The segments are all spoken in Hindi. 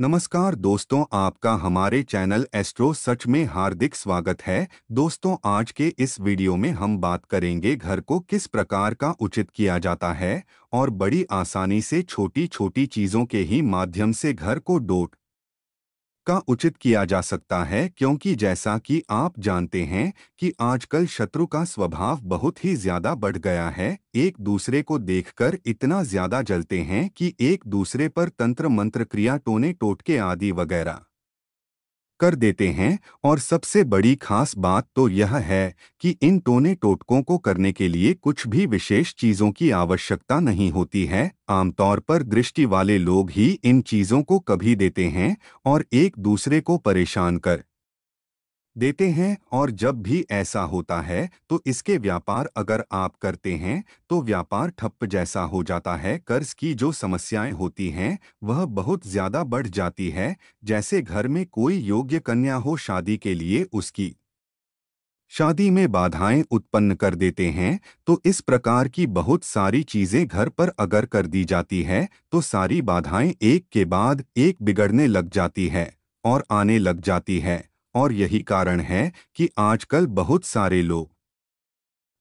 नमस्कार दोस्तों आपका हमारे चैनल एस्ट्रो सच में हार्दिक स्वागत है दोस्तों आज के इस वीडियो में हम बात करेंगे घर को किस प्रकार का उचित किया जाता है और बड़ी आसानी से छोटी छोटी चीज़ों के ही माध्यम से घर को डोट का उचित किया जा सकता है क्योंकि जैसा कि आप जानते हैं कि आजकल शत्रु का स्वभाव बहुत ही ज्यादा बढ़ गया है एक दूसरे को देखकर इतना ज्यादा जलते हैं कि एक दूसरे पर तंत्र मंत्र क्रिया टोने टोटके आदि वगैरह कर देते हैं और सबसे बड़ी खास बात तो यह है कि इन टोने टोटकों को करने के लिए कुछ भी विशेष चीज़ों की आवश्यकता नहीं होती है आमतौर पर दृष्टि वाले लोग ही इन चीज़ों को कभी देते हैं और एक दूसरे को परेशान कर देते हैं और जब भी ऐसा होता है तो इसके व्यापार अगर आप करते हैं तो व्यापार ठप्प जैसा हो जाता है कर्ज की जो समस्याएं होती हैं वह बहुत ज़्यादा बढ़ जाती है जैसे घर में कोई योग्य कन्या हो शादी के लिए उसकी शादी में बाधाएं उत्पन्न कर देते हैं तो इस प्रकार की बहुत सारी चीज़ें घर पर अगर कर दी जाती है तो सारी बाधाएं एक के बाद एक बिगड़ने लग जाती है और आने लग जाती है और यही कारण है कि आजकल बहुत सारे लोग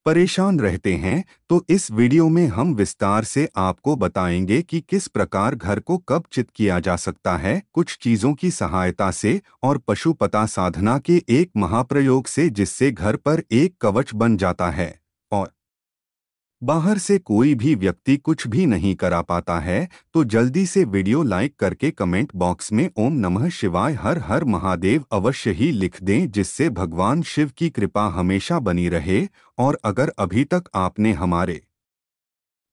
परेशान रहते हैं तो इस वीडियो में हम विस्तार से आपको बताएंगे कि किस प्रकार घर को कब चित किया जा सकता है कुछ चीज़ों की सहायता से और पशुपता साधना के एक महाप्रयोग से जिससे घर पर एक कवच बन जाता है बाहर से कोई भी व्यक्ति कुछ भी नहीं करा पाता है तो जल्दी से वीडियो लाइक करके कमेंट बॉक्स में ओम नमः शिवाय हर हर महादेव अवश्य ही लिख दें जिससे भगवान शिव की कृपा हमेशा बनी रहे और अगर अभी तक आपने हमारे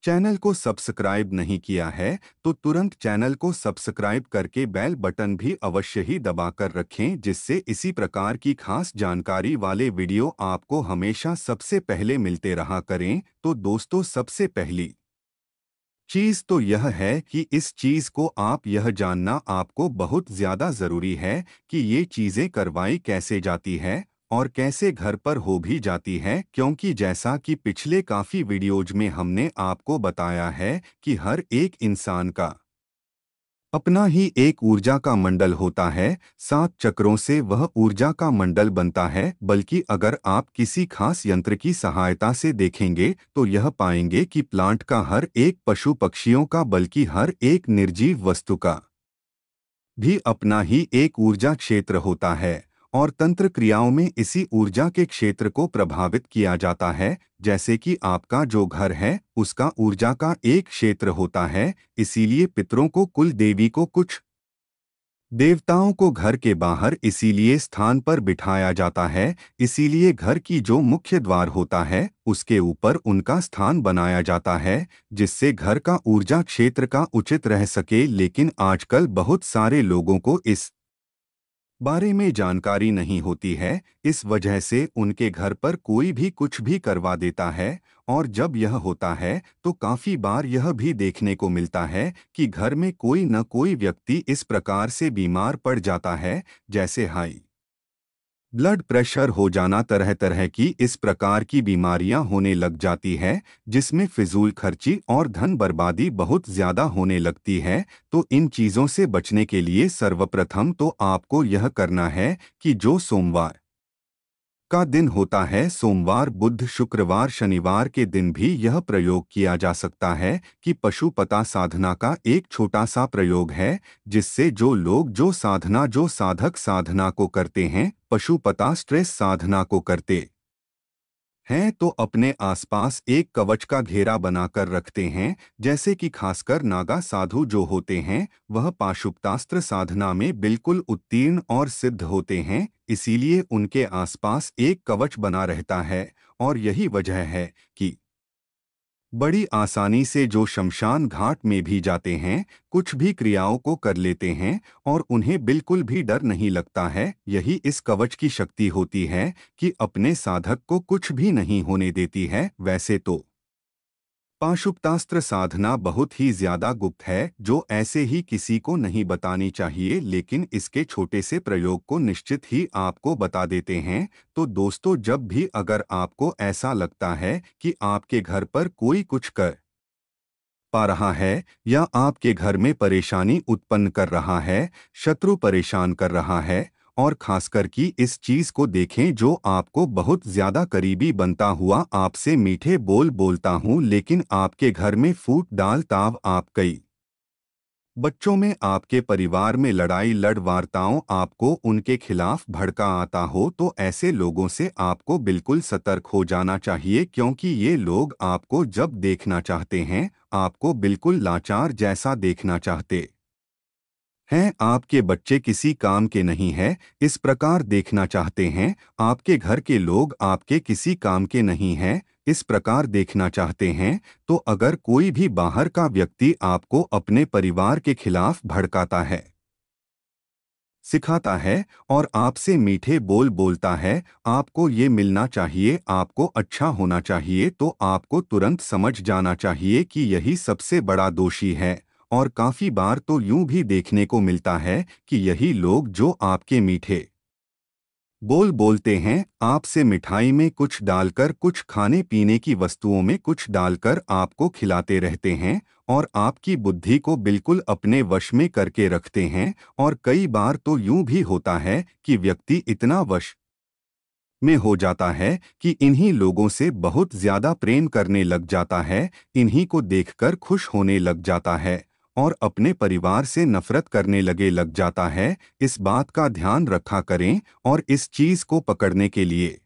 चैनल को सब्सक्राइब नहीं किया है तो तुरंत चैनल को सब्सक्राइब करके बेल बटन भी अवश्य ही दबाकर रखें जिससे इसी प्रकार की खास जानकारी वाले वीडियो आपको हमेशा सबसे पहले मिलते रहा करें तो दोस्तों सबसे पहली चीज़ तो यह है कि इस चीज़ को आप यह जानना आपको बहुत ज़्यादा ज़रूरी है कि ये चीज़ें करवाई कैसे जाती है और कैसे घर पर हो भी जाती है क्योंकि जैसा कि पिछले काफ़ी वीडियोज में हमने आपको बताया है कि हर एक इंसान का अपना ही एक ऊर्जा का मंडल होता है सात चक्रों से वह ऊर्जा का मंडल बनता है बल्कि अगर आप किसी खास यंत्र की सहायता से देखेंगे तो यह पाएंगे कि प्लांट का हर एक पशु पक्षियों का बल्कि हर एक निर्जीव वस्तु का भी अपना ही एक ऊर्जा क्षेत्र होता है और तंत्र क्रियाओं में इसी ऊर्जा के क्षेत्र को प्रभावित किया जाता है जैसे कि आपका जो घर है उसका ऊर्जा का एक क्षेत्र होता है इसीलिए पितरों को कुल देवी को कुछ देवताओं को घर के बाहर इसीलिए स्थान पर बिठाया जाता है इसीलिए घर की जो मुख्य द्वार होता है उसके ऊपर उनका स्थान बनाया जाता है जिससे घर का ऊर्जा क्षेत्र का उचित रह सके लेकिन आजकल बहुत सारे लोगों को इस बारे में जानकारी नहीं होती है इस वजह से उनके घर पर कोई भी कुछ भी करवा देता है और जब यह होता है तो काफ़ी बार यह भी देखने को मिलता है कि घर में कोई न कोई व्यक्ति इस प्रकार से बीमार पड़ जाता है जैसे हाई ब्लड प्रेशर हो जाना तरह तरह की इस प्रकार की बीमारियां होने लग जाती है जिसमें फिजूल खर्ची और धन बर्बादी बहुत ज़्यादा होने लगती है तो इन चीज़ों से बचने के लिए सर्वप्रथम तो आपको यह करना है कि जो सोमवार का दिन होता है सोमवार बुध शुक्रवार शनिवार के दिन भी यह प्रयोग किया जा सकता है कि पता साधना का एक छोटा सा प्रयोग है जिससे जो लोग जो साधना जो साधक साधना को करते हैं पशु पता स्ट्रेस साधना को करते हैं तो अपने आसपास एक कवच का घेरा बनाकर रखते हैं जैसे कि खासकर नागा साधु जो होते हैं वह पाशुपतास्त्र साधना में बिल्कुल उत्तीर्ण और सिद्ध होते हैं इसीलिए उनके आसपास एक कवच बना रहता है और यही वजह है कि बड़ी आसानी से जो शमशान घाट में भी जाते हैं कुछ भी क्रियाओं को कर लेते हैं और उन्हें बिल्कुल भी डर नहीं लगता है यही इस कवच की शक्ति होती है कि अपने साधक को कुछ भी नहीं होने देती है वैसे तो पाशुपतास्त्र साधना बहुत ही ज्यादा गुप्त है जो ऐसे ही किसी को नहीं बतानी चाहिए लेकिन इसके छोटे से प्रयोग को निश्चित ही आपको बता देते हैं तो दोस्तों जब भी अगर आपको ऐसा लगता है कि आपके घर पर कोई कुछ कर पा रहा है या आपके घर में परेशानी उत्पन्न कर रहा है शत्रु परेशान कर रहा है और खासकर कि इस चीज को देखें जो आपको बहुत ज्यादा करीबी बनता हुआ आपसे मीठे बोल बोलता हूं लेकिन आपके घर में फूट डाल ताव आप कई बच्चों में आपके परिवार में लड़ाई लड़ वार्ताओं आपको उनके खिलाफ भड़का आता हो तो ऐसे लोगों से आपको बिल्कुल सतर्क हो जाना चाहिए क्योंकि ये लोग आपको जब देखना चाहते हैं आपको बिल्कुल लाचार जैसा देखना चाहते हैं आपके बच्चे किसी काम के नहीं है इस प्रकार देखना चाहते हैं आपके घर के लोग आपके किसी काम के नहीं हैं इस प्रकार देखना चाहते हैं तो अगर कोई भी बाहर का व्यक्ति आपको अपने परिवार के खिलाफ भड़काता है सिखाता है और आपसे मीठे बोल बोलता है आपको ये मिलना चाहिए आपको अच्छा होना चाहिए तो आपको तुरंत समझ जाना चाहिए कि यही सबसे बड़ा दोषी है और काफ़ी बार तो यूं भी देखने को मिलता है कि यही लोग जो आपके मीठे बोल बोलते हैं आपसे मिठाई में कुछ डालकर कुछ खाने पीने की वस्तुओं में कुछ डालकर आपको खिलाते रहते हैं और आपकी बुद्धि को बिल्कुल अपने वश में करके रखते हैं और कई बार तो यूं भी होता है कि व्यक्ति इतना वश में हो जाता है कि इन्हीं लोगों से बहुत ज़्यादा प्रेम करने लग जाता है इन्हीं को देखकर खुश होने लग जाता है और अपने परिवार से नफरत करने लगे लग जाता है इस बात का ध्यान रखा करें और इस चीज़ को पकड़ने के लिए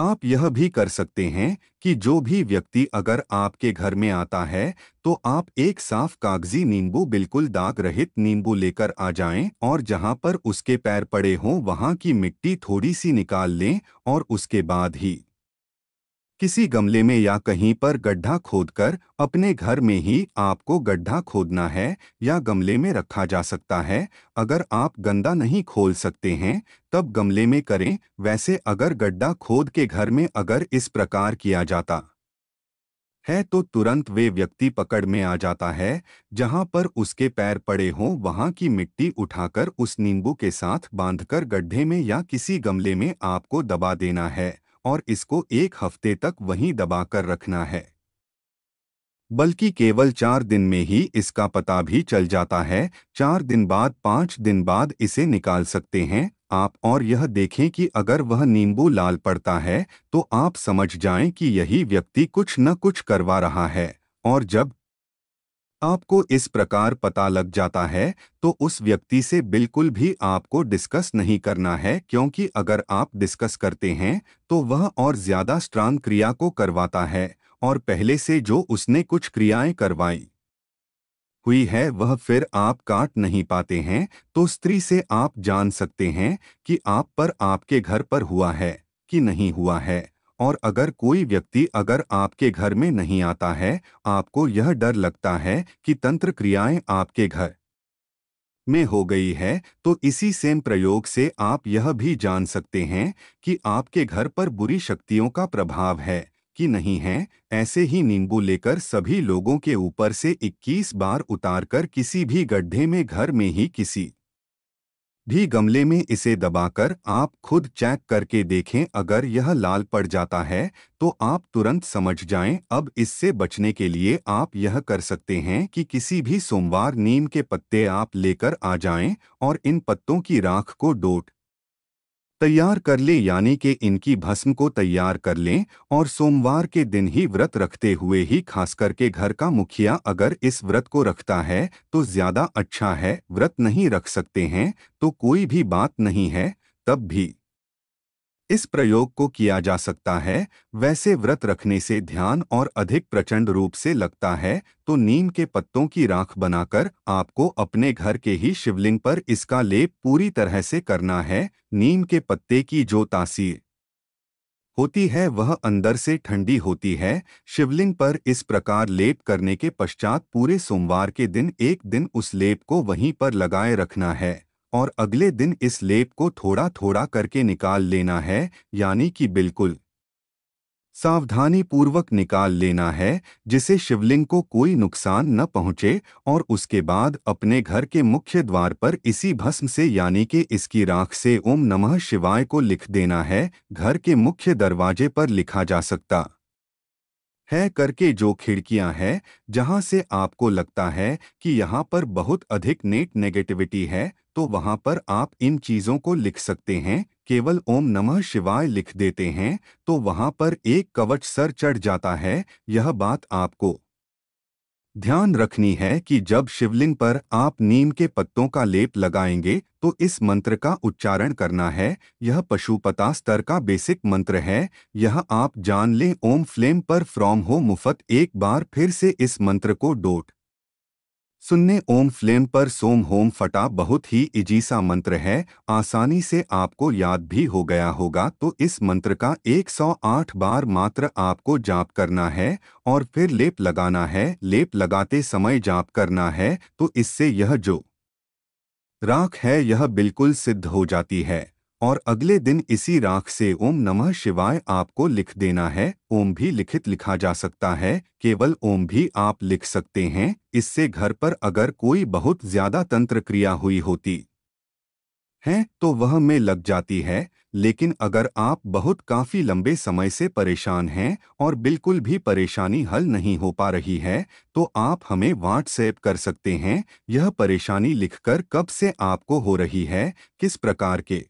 आप यह भी कर सकते हैं कि जो भी व्यक्ति अगर आपके घर में आता है तो आप एक साफ कागजी नींबू बिल्कुल दाग रहित नींबू लेकर आ जाएं और जहां पर उसके पैर पड़े हों वहां की मिट्टी थोड़ी सी निकाल लें और उसके बाद ही किसी गमले में या कहीं पर गड्ढा खोदकर अपने घर में ही आपको गड्ढा खोदना है या गमले में रखा जा सकता है अगर आप गंदा नहीं खोल सकते हैं तब गमले में करें वैसे अगर गड्ढा खोद के घर में अगर इस प्रकार किया जाता है तो तुरंत वे व्यक्ति पकड़ में आ जाता है जहां पर उसके पैर पड़े हों वहां की मिट्टी उठाकर उस नींबू के साथ बांधकर गड्ढे में या किसी गमले में आपको दबा देना है और इसको एक हफ्ते तक वहीं दबाकर रखना है बल्कि केवल चार दिन में ही इसका पता भी चल जाता है चार दिन बाद पांच दिन बाद इसे निकाल सकते हैं आप और यह देखें कि अगर वह नींबू लाल पड़ता है तो आप समझ जाएं कि यही व्यक्ति कुछ न कुछ करवा रहा है और जब आपको इस प्रकार पता लग जाता है तो उस व्यक्ति से बिल्कुल भी आपको डिस्कस नहीं करना है क्योंकि अगर आप डिस्कस करते हैं तो वह और ज़्यादा स्ट्रांग क्रिया को करवाता है और पहले से जो उसने कुछ क्रियाएं करवाई हुई है वह फिर आप काट नहीं पाते हैं तो स्त्री से आप जान सकते हैं कि आप पर आपके घर पर हुआ है कि नहीं हुआ है और अगर कोई व्यक्ति अगर आपके घर में नहीं आता है आपको यह डर लगता है कि तंत्र क्रियाएं आपके घर में हो गई है तो इसी सेम प्रयोग से आप यह भी जान सकते हैं कि आपके घर पर बुरी शक्तियों का प्रभाव है कि नहीं है ऐसे ही नींबू लेकर सभी लोगों के ऊपर से 21 बार उतारकर किसी भी गड्ढे में घर में ही किसी भी गमले में इसे दबाकर आप खुद चेक करके देखें अगर यह लाल पड़ जाता है तो आप तुरंत समझ जाएं अब इससे बचने के लिए आप यह कर सकते हैं कि किसी भी सोमवार नीम के पत्ते आप लेकर आ जाएं और इन पत्तों की राख को डोट तैयार कर लें यानी कि इनकी भस्म को तैयार कर लें और सोमवार के दिन ही व्रत रखते हुए ही खास करके घर का मुखिया अगर इस व्रत को रखता है तो ज़्यादा अच्छा है व्रत नहीं रख सकते हैं तो कोई भी बात नहीं है तब भी इस प्रयोग को किया जा सकता है वैसे व्रत रखने से ध्यान और अधिक प्रचंड रूप से लगता है तो नीम के पत्तों की राख बनाकर आपको अपने घर के ही शिवलिंग पर इसका लेप पूरी तरह से करना है नीम के पत्ते की जो तासीर होती है वह अंदर से ठंडी होती है शिवलिंग पर इस प्रकार लेप करने के पश्चात पूरे सोमवार के दिन एक दिन उस लेप को वहीं पर लगाए रखना है और अगले दिन इस लेप को थोड़ा थोड़ा करके निकाल लेना है यानी कि बिल्कुल सावधानी पूर्वक निकाल लेना है जिसे शिवलिंग को कोई नुकसान न पहुंचे और उसके बाद अपने घर के मुख्य द्वार पर इसी भस्म से यानी कि इसकी राख से ओम नमः शिवाय को लिख देना है घर के मुख्य दरवाजे पर लिखा जा सकता है करके जो खिड़कियां हैं जहां से आपको लगता है कि यहां पर बहुत अधिक नेट नेगेटिविटी है तो वहां पर आप इन चीज़ों को लिख सकते हैं केवल ओम नमः शिवाय लिख देते हैं तो वहां पर एक कवच सर चढ़ जाता है यह बात आपको ध्यान रखनी है कि जब शिवलिंग पर आप नीम के पत्तों का लेप लगाएंगे तो इस मंत्र का उच्चारण करना है यह पशुपता स्तर का बेसिक मंत्र है यह आप जान लें ओम फ्लेम पर फ्रॉम हो मुफत एक बार फिर से इस मंत्र को डोट सुनने ओम फ्लेम पर सोम होम फटा बहुत ही इजीसा मंत्र है आसानी से आपको याद भी हो गया होगा तो इस मंत्र का 108 बार मात्र आपको जाप करना है और फिर लेप लगाना है लेप लगाते समय जाप करना है तो इससे यह जो राख है यह बिल्कुल सिद्ध हो जाती है और अगले दिन इसी राख से ओम नमः शिवाय आपको लिख देना है ओम भी लिखित लिखा जा सकता है केवल ओम भी आप लिख सकते हैं इससे घर पर अगर कोई बहुत ज्यादा तंत्र क्रिया हुई होती है तो वह में लग जाती है लेकिन अगर आप बहुत काफ़ी लंबे समय से परेशान हैं और बिल्कुल भी परेशानी हल नहीं हो पा रही है तो आप हमें व्हाट्सएप कर सकते हैं यह परेशानी लिखकर कब से आपको हो रही है किस प्रकार के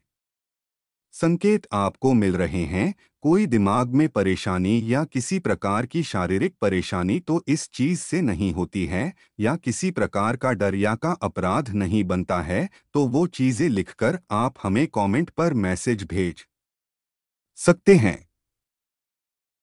संकेत आपको मिल रहे हैं कोई दिमाग में परेशानी या किसी प्रकार की शारीरिक परेशानी तो इस चीज से नहीं होती है या किसी प्रकार का डर या का अपराध नहीं बनता है तो वो चीजें लिखकर आप हमें कमेंट पर मैसेज भेज सकते हैं